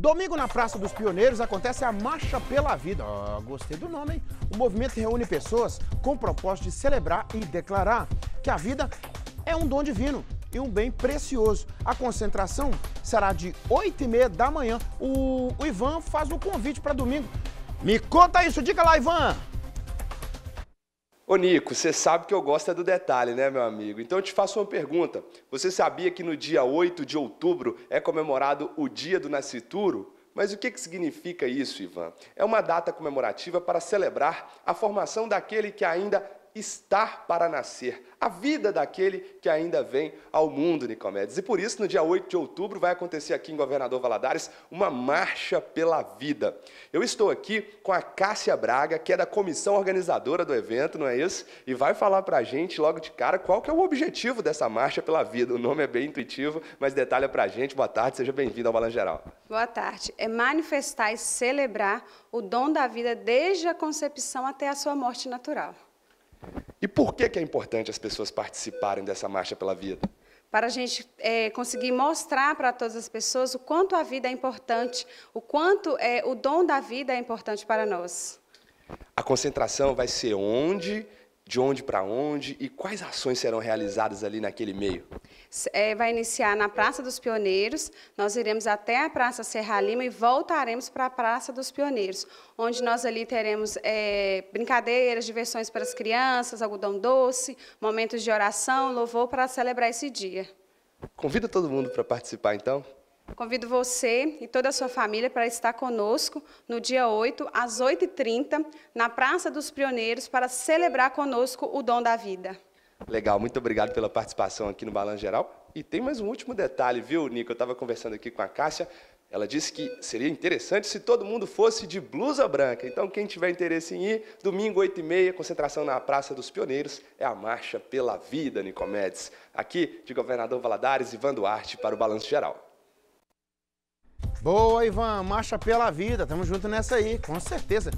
Domingo na Praça dos Pioneiros acontece a Marcha pela Vida. Oh, gostei do nome, hein? O movimento reúne pessoas com o propósito de celebrar e declarar que a vida é um dom divino e um bem precioso. A concentração será de 8 e meia da manhã. O, o Ivan faz o convite para domingo. Me conta isso, diga lá, Ivan! Ô Nico, você sabe que eu gosto é do detalhe, né, meu amigo? Então eu te faço uma pergunta. Você sabia que no dia 8 de outubro é comemorado o Dia do Nascituro? Mas o que, que significa isso, Ivan? É uma data comemorativa para celebrar a formação daquele que ainda estar para nascer, a vida daquele que ainda vem ao mundo, Nicomedes. E por isso, no dia 8 de outubro, vai acontecer aqui em Governador Valadares uma marcha pela vida. Eu estou aqui com a Cássia Braga, que é da comissão organizadora do evento, não é isso? E vai falar para a gente logo de cara qual que é o objetivo dessa marcha pela vida. O nome é bem intuitivo, mas detalha para a gente. Boa tarde, seja bem-vindo ao Balan Geral. Boa tarde. É manifestar e celebrar o dom da vida desde a concepção até a sua morte natural. E por que, que é importante as pessoas participarem dessa marcha pela vida? para a gente é, conseguir mostrar para todas as pessoas o quanto a vida é importante, o quanto é, o dom da vida é importante para nós. A concentração vai ser onde de onde para onde e quais ações serão realizadas ali naquele meio? É, vai iniciar na Praça dos Pioneiros, nós iremos até a Praça Serra Lima e voltaremos para a Praça dos Pioneiros, onde nós ali teremos é, brincadeiras, diversões para as crianças, algodão doce, momentos de oração, louvor para celebrar esse dia. Convida todo mundo para participar então. Convido você e toda a sua família para estar conosco no dia 8, às 8h30, na Praça dos Pioneiros, para celebrar conosco o dom da vida. Legal, muito obrigado pela participação aqui no Balanço Geral. E tem mais um último detalhe, viu, Nico? Eu estava conversando aqui com a Cássia. Ela disse que seria interessante se todo mundo fosse de blusa branca. Então, quem tiver interesse em ir, domingo, 8h30, concentração na Praça dos Pioneiros, é a Marcha pela Vida, Nicomedes. Aqui, de Governador Valadares, Van Duarte, para o Balanço Geral. Boa, Ivan. Marcha pela vida. Tamo junto nessa aí, com certeza.